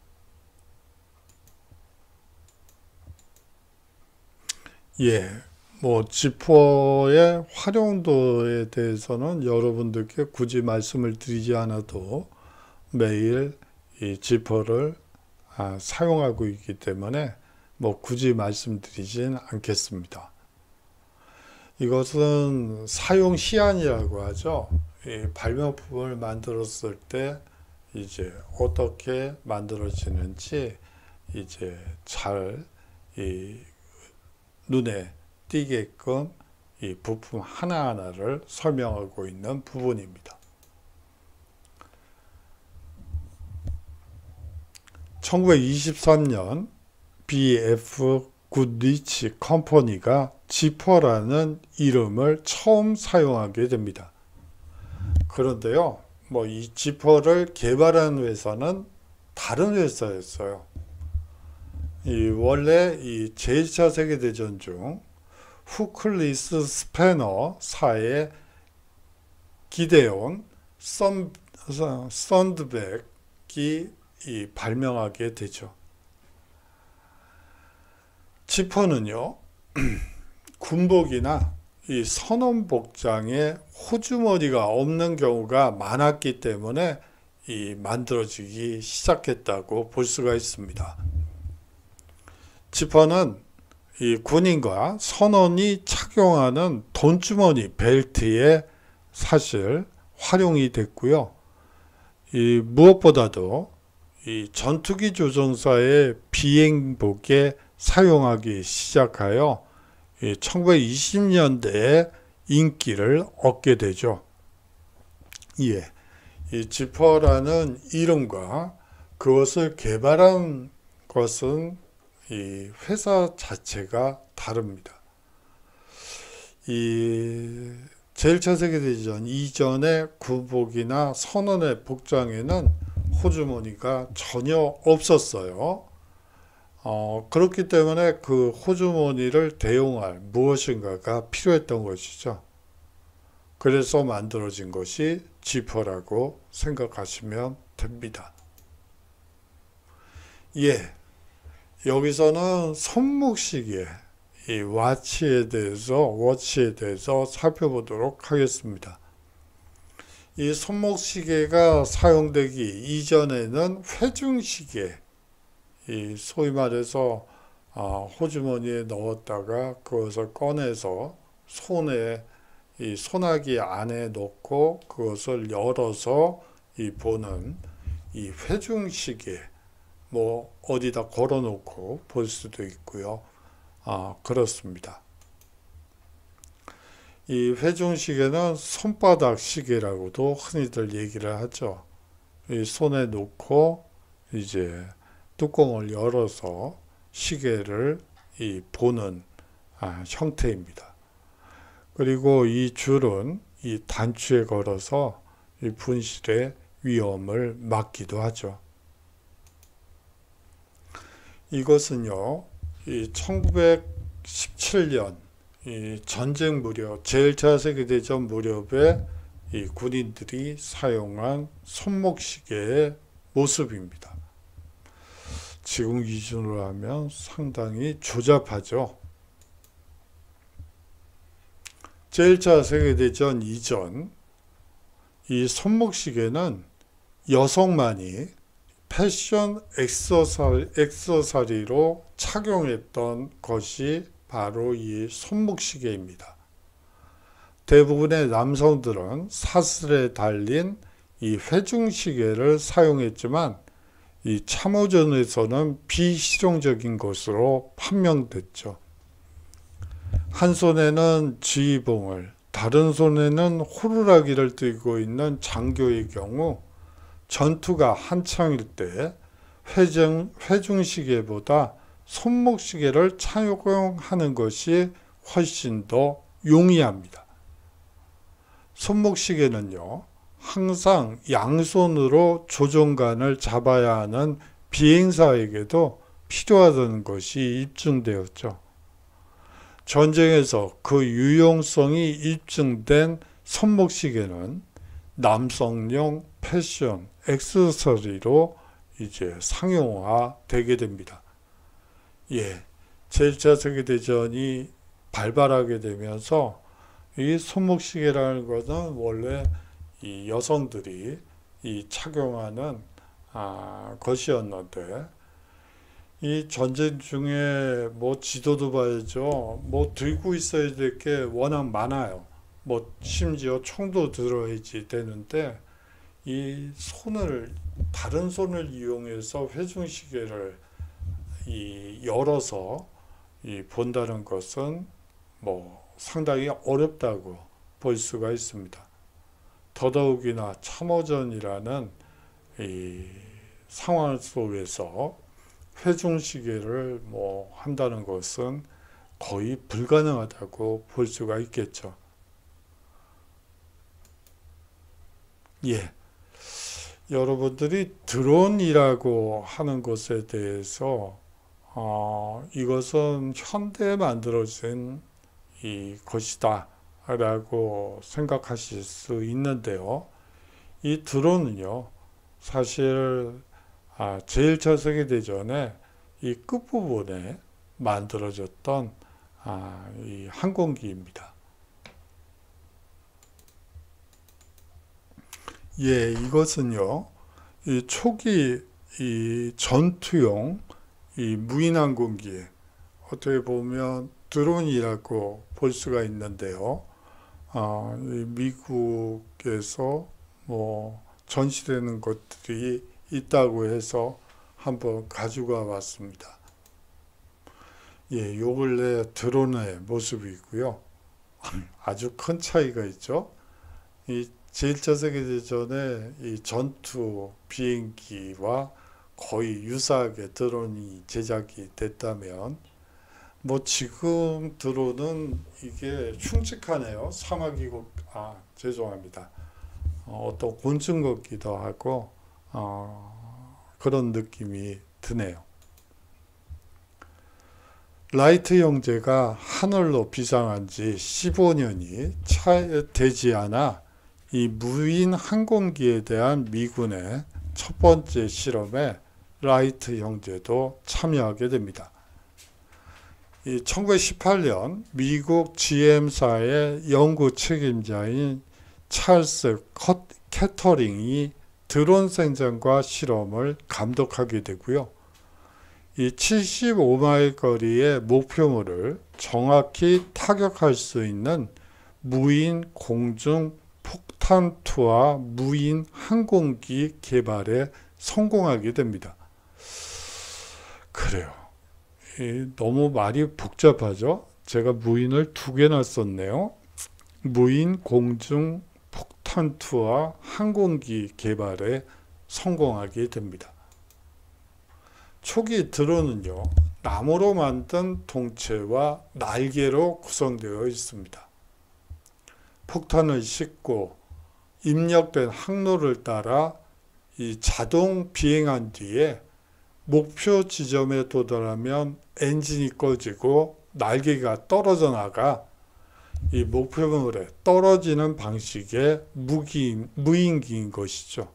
예, 뭐 지퍼의 활용도에 대해서는 여러분들께 굳이 말씀을 드리지 않아도 매일 이 지퍼를 아, 사용하고 있기 때문에 뭐 굳이 말씀드리진 않겠습니다. 이것은 사용 시안이라고 하죠. 발명품을 만들었을 때 이제 어떻게 만들어지는지 이제 잘 눈에 띄게끔 이 부품 하나하나를 설명하고 있는 부분입니다. 1923년 BF 굿리치 컴퍼니가 지퍼라는 이름을 처음 사용하게 됩니다. 그런데요, 뭐 이 지퍼를 개발한 회사는 다른 회사였어요. 이 원래 이 제2차 세계대전 중 후클리스 스패너사에 기대온 썬드백이 이 발명하게 되죠. 지퍼는요. 군복이나 이 선원 복장에 호주머니가 없는 경우가 많았기 때문에 이 만들어지기 시작했다고 볼 수가 있습니다. 지퍼는 이 군인과 선원이 착용하는 돈주머니 벨트에 사실 활용이 됐고요. 이 무엇보다도 이 전투기 조종사의 비행복에 사용하기 시작하여 1920년대에 인기를 얻게 되죠. 예. 이 지퍼라는 이름과 그것을 개발한 것은 이 회사 자체가 다릅니다. 이 제1차 세계대전 이전의 구복이나 선원의 복장에는 호주머니가 전혀 없었어요. 어, 그렇기 때문에 그 호주머니를 대용할 무엇인가가 필요했던 것이죠. 그래서 만들어진 것이 지퍼라고 생각하시면 됩니다. 예. 여기서는 손목시계, 이 와치에 대해서, 워치에 대해서 살펴보도록 하겠습니다. 이 손목시계가 사용되기 이전에는 회중시계, 이 소위 말해서 아, 호주머니에 넣었다가 그것을 꺼내서 손에 이 소나기 안에 넣고 그것을 열어서 이 보는 이 회중식에 뭐 어디다 걸어놓고 볼 수도 있고요. 아 그렇습니다. 이 회중시계는 손바닥 시계라고도 흔히들 얘기를 하죠. 이 손에 놓고 이제 뚜껑을 열어서 시계를 이 보는 아, 형태입니다. 그리고 이 줄은 이 단추에 걸어서 이 분실의 위험을 막기도 하죠. 이것은요, 이 1917년 이 전쟁 무렵, 제1차 세계대전 무렵에 이 군인들이 사용한 손목시계의 모습입니다. 지금 기준으로 하면 상당히 조잡하죠. 제1차 세계대전 이전 이 손목시계는 여성만이 패션 액세서리, 액세서리로 착용했던 것이 바로 이 손목시계입니다. 대부분의 남성들은 사슬에 달린 이 회중시계를 사용했지만 이 참호전에서는 비실용적인 것으로 판명됐죠. 한 손에는 지휘봉을 다른 손에는 호루라기를 들고 있는 장교의 경우 전투가 한창일 때 회중, 회중시계보다 손목시계를 착용하는 것이 훨씬 더 용이합니다. 손목시계는요. 항상 양손으로 조종간을 잡아야 하는 비행사에게도 필요하던 것이 입증되었죠. 전쟁에서 그 유용성이 입증된 손목시계는 남성용 패션, 액세서리로 이제 상용화 되게 됩니다. 예, 제1차 세계대전이 발발하게 되면서 이 손목시계라는 것은 원래 이 여성들이 이 착용하는 아, 것이었는데 이 전쟁 중에 뭐 지도도 봐야죠. 뭐 들고 있어야 될 게 워낙 많아요. 뭐 심지어 총도 들어야지 되는데 이 손을 다른 손을 이용해서 회중시계를 이 열어서 이 본다는 것은 뭐 상당히 어렵다고 볼 수가 있습니다. 더더욱이나 참호전이라는 이 상황 속에서 회중시계를 뭐 한다는 것은 거의 불가능하다고 볼 수가 있겠죠. 예. 여러분들이 드론이라고 하는 것에 대해서 어, 이것은 현대에 만들어진 이 것이다 라고 생각하실 수 있는데요. 이 드론은요. 사실 아, 제1차 세계대전에 이 끝부분에 만들어졌던 아, 이 항공기입니다. 예, 이것은요. 이 초기 이 전투용 이 무인항공기에 어떻게 보면 드론이라고 볼 수가 있는데요. 어, 미국에서 뭐 전시되는 것들이 있다고 해서 한번 가져가 봤습니다 예, 요 근래 드론의 모습이고요. 아주 큰 차이가 있죠. 이 제1차 세계대전의 이 전투 비행기와 거의 유사하게 드론이 제작이 됐다면 뭐 지금 들어는 이게 흉측하네요. 사막이고 아 죄송합니다. 어, 떤 곤충 같기도 하고 어, 그런 느낌이 드네요. 라이트 형제가 하늘로 비상한 지 15년이 차, 되지 않아 이 무인 항공기에 대한 미군의 첫 번째 실험에 라이트 형제도 참여하게 됩니다. 이 1918년 미국 GM사의 연구 책임자인 찰스 컷, 캐터링이 드론 생산과 실험을 감독하게 되고요. 이 75마일 거리의 목표물을 정확히 타격할 수 있는 무인 공중 폭탄투와 무인 항공기 개발에 성공하게 됩니다. 그래요. 너무 말이 복잡하죠. 제가 무인을 두 개나 썼네요. 무인 공중 폭탄투와 항공기 개발에 성공하게 됩니다. 초기 드론은요. 나무로 만든 동체와 날개로 구성되어 있습니다. 폭탄을 싣고 입력된 항로를 따라 이 자동 비행한 뒤에 목표 지점에 도달하면 엔진이 꺼지고 날개가 떨어져 나가 이 목표물에 떨어지는 방식의 무기인, 무인기인 것이죠.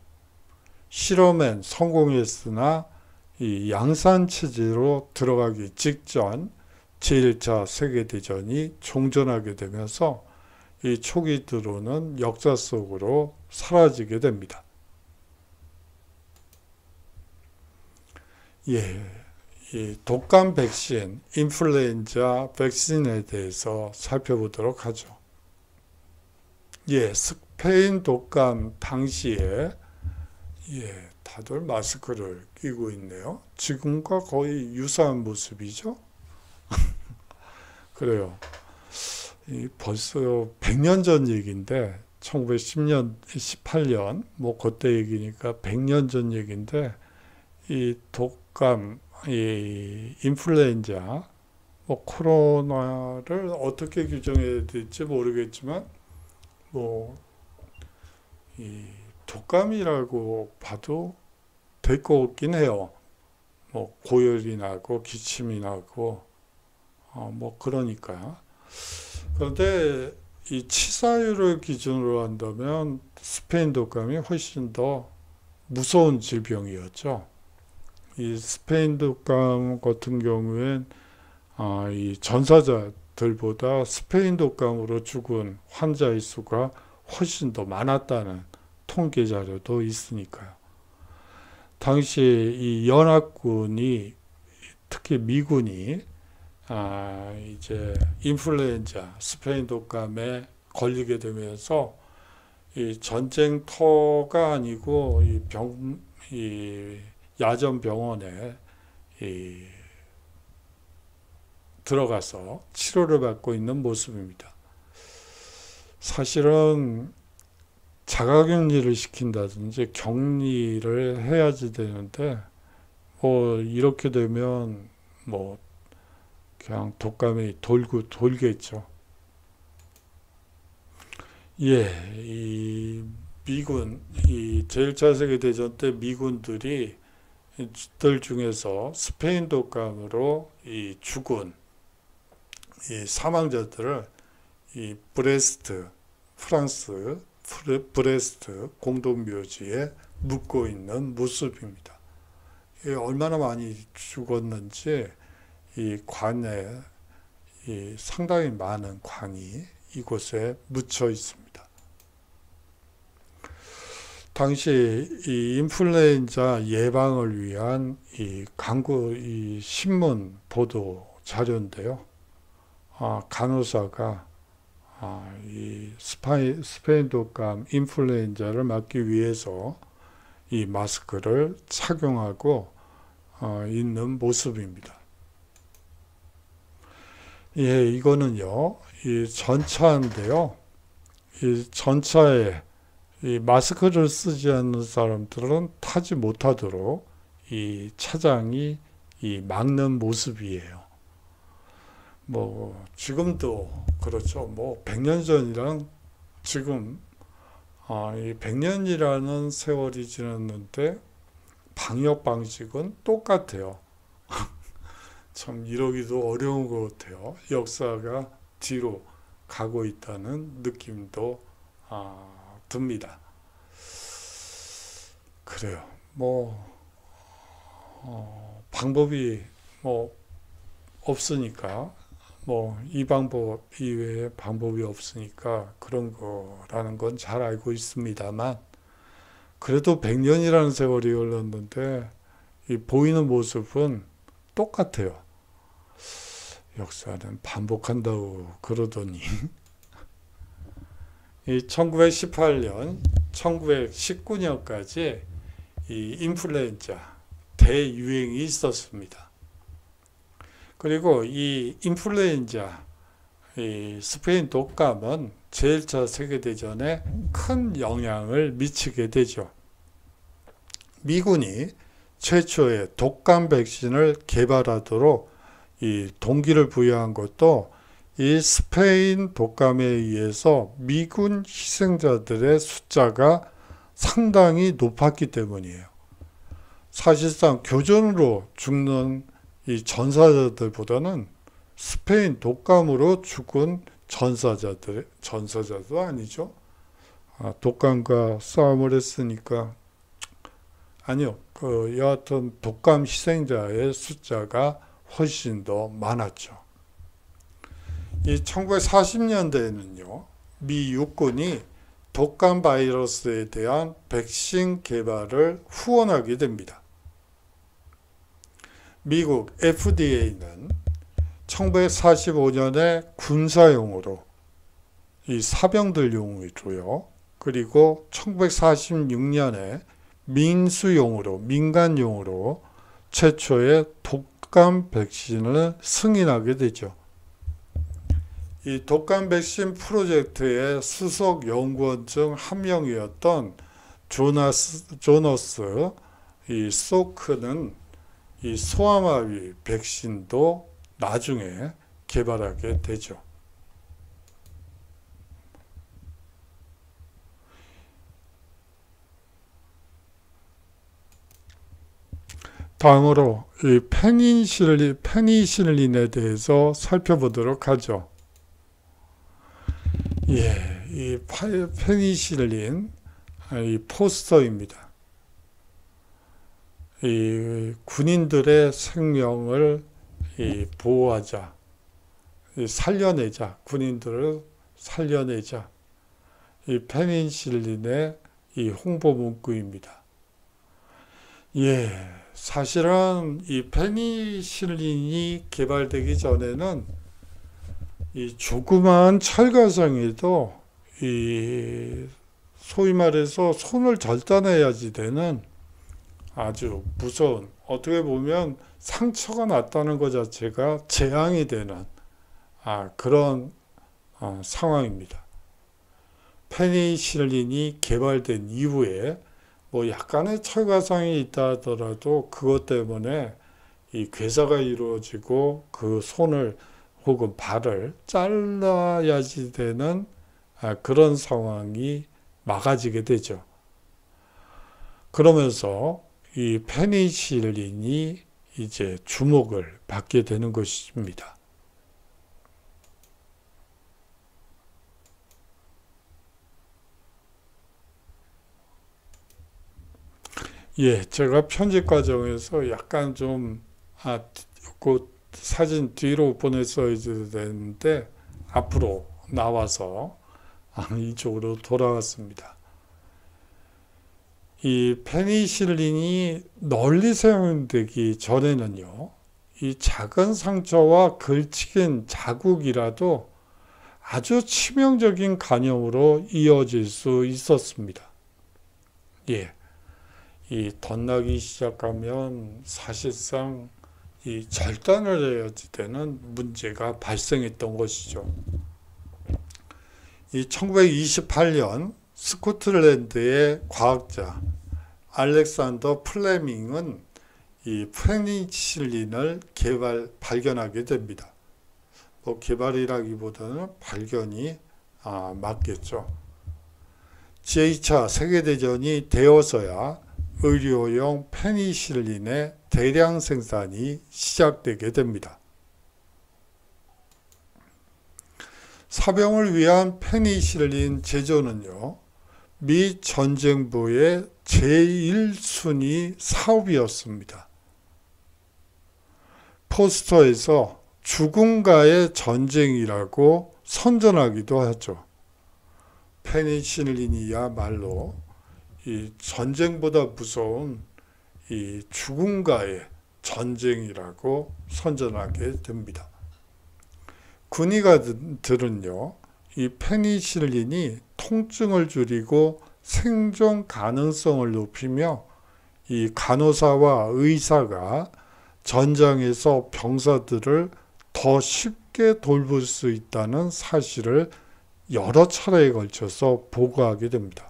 실험엔 성공했으나 이 양산 체제로 들어가기 직전 제1차 세계대전이 종전하게 되면서 이 초기 드론은 역사 속으로 사라지게 됩니다. 예, 이 독감 백신, 인플루엔자 백신에 대해서 살펴보도록 하죠. 예, 스페인 독감 당시에 예, 다들 마스크를 끼고 있네요. 지금과 거의 유사한 모습이죠. 그래요. 벌써 100년 전 얘기인데 1910년, 18년 뭐 그때 얘기니까 100년 전 얘기인데 이독 그러니까 이 인플루엔자, 뭐 코로나를 어떻게 규정해야 될지 모르겠지만 뭐이 독감이라고 봐도 될 것 같긴 해요. 뭐 고열이 나고 기침이 나고 어뭐 그러니까 그런데 이 치사율을 기준으로 한다면 스페인 독감이 훨씬 더 무서운 질병이었죠. 이 스페인 독감 같은 경우엔 아, 이 전사자들보다 스페인 독감으로 죽은 환자의 수가 훨씬 더 많았다는 통계 자료도 있으니까요. 당시 이 연합군이 특히 미군이 아, 이제 인플루엔자 스페인 독감에 걸리게 되면서 이 전쟁터가 아니고 이 병, 이 야전 병원에 들어가서 치료를 받고 있는 모습입니다. 사실은 자가격리를 시킨다든지 격리를 해야지 되는데 뭐 이렇게 되면 뭐 그냥 독감이 돌고 돌겠죠. 예, 이 미군 이 제1차 세계대전 때 미군들이 들 중에서 스페인 독감으로 이 죽은 이 사망자들을 이 브레스트 프랑스 브레스트 공동묘지에 묻고 있는 모습입니다. 얼마나 많이 죽었는지 이 관에 이 상당히 많은 관이 이곳에 묻혀 있습니다. 당시 이 인플루엔자 예방을 위한 이 광고 이 신문 보도 자료인데요. 아, 간호사가 아, 이 스파이, 스페인 독감 인플루엔자를 막기 위해서 이 마스크를 착용하고 어, 있는 모습입니다. 예, 이거는요, 이 전차인데요. 이 전차에 이 마스크를 쓰지 않는 사람들은 타지 못하도록 이 차장이 이 막는 모습이에요. 뭐 지금도 그렇죠. 뭐 100년 전이랑 지금 아, 이 100년이라는 세월이 지났는데 방역 방식은 똑같아요. 참 이러기도 어려운 것 같아요. 역사가 뒤로 가고 있다는 느낌도 아, 듭니다. 그래요. 뭐 어, 방법이 뭐 없으니까 뭐 이 방법 이외에 방법이 없으니까 그런 거라는 건 잘 알고 있습니다만 그래도 100년이라는 세월이 흘렀는데 이 보이는 모습은 똑같아요. 역사는 반복한다고 그러더니 이 1918년, 1919년까지 이 인플루엔자 대유행이 있었습니다. 그리고 이 인플루엔자 이 스페인 독감은 제1차 세계대전에 큰 영향을 미치게 되죠. 미군이 최초의 독감 백신을 개발하도록 이 동기를 부여한 것도 이 스페인 독감에 의해서 미군 희생자들의 숫자가 상당히 높았기 때문이에요. 사실상 교전으로 죽는 이 전사자들보다는 스페인 독감으로 죽은 전사자들, 전사자도 아니죠. 아, 독감과 싸움을 했으니까 아니요. 그 여하튼 독감 희생자의 숫자가 훨씬 더 많았죠. 이 1940년대에는요. 미 육군이 독감 바이러스에 대한 백신 개발을 후원하게 됩니다. 미국 FDA는 1945년에 군사용으로 이 사병들용으로요. 그리고 1946년에 민수용으로 민간용으로 최초의 독감 백신을 승인하게 되죠. 이 독감 백신 프로젝트의 수석 연구원 중 한 명이었던 조나스, 조너스 이 소크는 이 소아마비 백신도 나중에 개발하게 되죠. 다음으로 이 페니실린, 페니실린에 대해서 살펴보도록 하죠. 예, 이페니 실린 아, 이 포스터입니다. 이 군인들의 생명을 이 보호하자, 이 살려내자, 군인들을 살려내자. 이페니실린의이 홍보 문구입니다. 예, 사실은 이 페니실린이 개발되기 전에는 이 조그마한 철가상에도이 소위 말해서 손을 절단해야지 되는 아주 무서운 어떻게 보면 상처가 났다는 것 자체가 재앙이 되는 아, 그런 아, 상황입니다. 페니실린이 개발된 이후에 뭐 약간의 철가상이 있다 하더라도 그것 때문에 이 괴사가 이루어지고 그 손을 혹은 발을 잘라야지 되는 아, 그런 상황이 막아지게 되죠. 그러면서 이 페니실린이 이제 주목을 받게 되는 것입니다. 예, 제가 편집 과정에서 약간 좀 아, 곧 사진 뒤로 보냈어야 되는데 앞으로 나와서 아, 이쪽으로 돌아왔습니다. 이 페니실린이 널리 사용되기 전에는요. 이 작은 상처와 걸치긴 자국이라도 아주 치명적인 간염으로 이어질 수 있었습니다. 예. 이 덧나기 시작하면 사실상 이 절단을 해야 되는 문제가 발생했던 것이죠. 이 1928년 스코틀랜드의 과학자 알렉산더 플레밍은 이 페니실린을 개발 발견하게 됩니다. 뭐 개발이라기보다는 발견이 아, 맞겠죠. 제2차 세계대전이 되어서야 의료용 페니실린의 대량 생산이 시작되게 됩니다. 사병을 위한 페니실린 제조는요. 미 전쟁부의 제1순위 사업이었습니다. 포스터에서 죽음과의 전쟁이라고 선전하기도 하죠. 페니실린이야말로 이 전쟁보다 무서운 이 죽음과의 전쟁이라고 선전하게 됩니다. 군의가들은요, 이 페니실린이 통증을 줄이고 생존 가능성을 높이며 이 간호사와 의사가 전장에서 병사들을 더 쉽게 돌볼 수 있다는 사실을 여러 차례에 걸쳐서 보고하게 됩니다.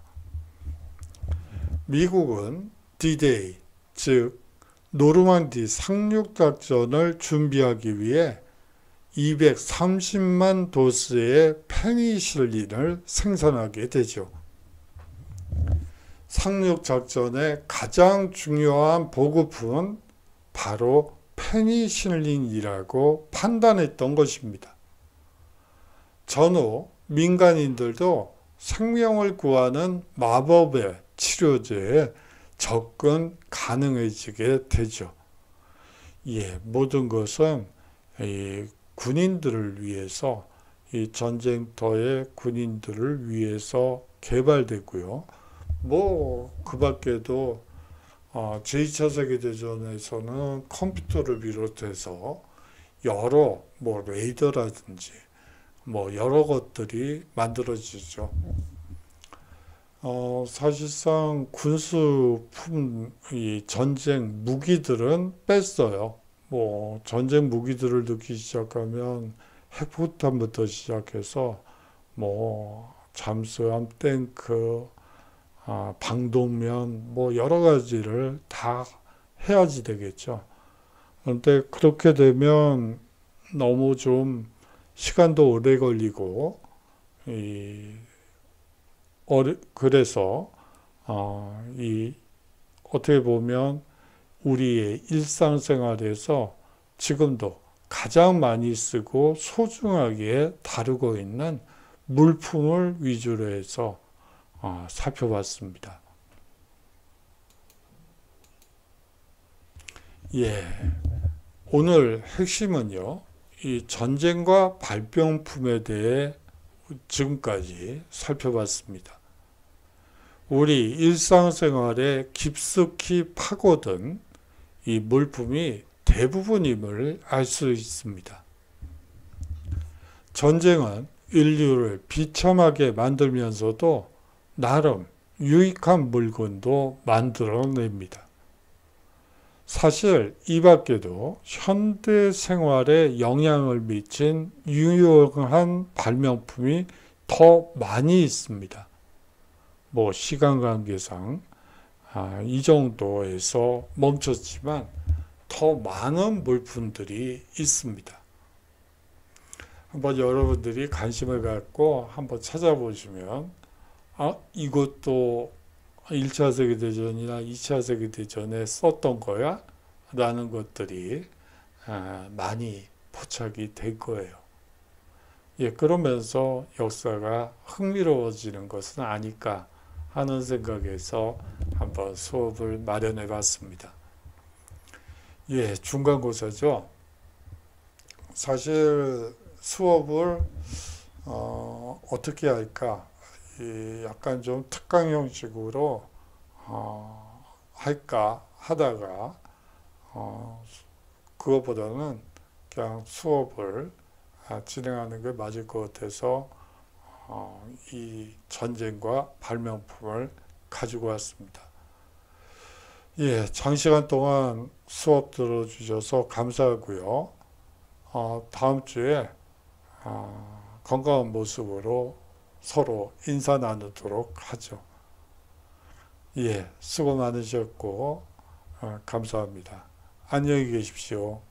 미국은 D-Day, 즉노르망디 상륙작전을 준비하기 위해 230만 도스의 페니실린을 생산하게 되죠. 상륙작전의 가장 중요한 보급은 바로 페니실린이라고 판단했던 것입니다. 전후 민간인들도 생명을 구하는 마법에 치료제에 접근 가능해지게 되죠. 예, 모든 것은 군인들을 위해서 이 전쟁터의 군인들을 위해서 개발됐고요. 뭐그 밖에도 어, 제2차 세계대전에서는 컴퓨터를 비롯해서 여러 뭐 레이더라든지 뭐 여러 것들이 만들어지죠. 어, 사실상 군수품, 이 전쟁 무기들은 뺐어요. 뭐, 전쟁 무기들을 넣기 시작하면 핵폭탄부터 시작해서 뭐, 잠수함, 탱크, 아, 방독면, 뭐, 여러 가지를 다 해야지 되겠죠. 그런데 그렇게 되면 너무 좀 시간도 오래 걸리고, 이 그래서 어, 이 어떻게 보면 우리의 일상생활에서 지금도 가장 많이 쓰고 소중하게 다루고 있는 물품을 위주로 해서 어, 살펴봤습니다. 예. 오늘 핵심은요, 이 전쟁과 발병품에 대해 지금까지 살펴봤습니다. 우리 일상생활에 깊숙이 파고든 이 물품이 대부분임을 알 수 있습니다. 전쟁은 인류를 비참하게 만들면서도 나름 유익한 물건도 만들어냅니다. 사실 이 밖에도 현대 생활에 영향을 미친 유용한 발명품이 더 많이 있습니다. 뭐 시간 관계상 아, 이 정도에서 멈췄지만 더 많은 물품들이 있습니다. 한번 여러분들이 관심을 갖고 한번 찾아보시면 아 이것도 1차 세계대전이나 2차 세계대전에 썼던 거야? 라는 것들이 아, 많이 포착이 될 거예요. 예, 그러면서 역사가 흥미로워지는 것은 아닐까 하는 생각에서 한번 수업을 마련해 봤습니다. 예, 중간고사죠. 사실 수업을 어, 어떻게 할까? 약간 좀 특강 형식으로 어, 할까 하다가 어, 그것보다는 그냥 수업을 아, 진행하는 게 맞을 것 같아서 어, 이 전쟁과 발명품을 가지고 왔습니다. 예, 장시간 동안 수업 들어주셔서 감사하고요. 어, 다음 주에 어, 건강한 모습으로 서로 인사 나누도록 하죠. 예, 수고 많으셨고 어, 감사합니다. 안녕히 계십시오.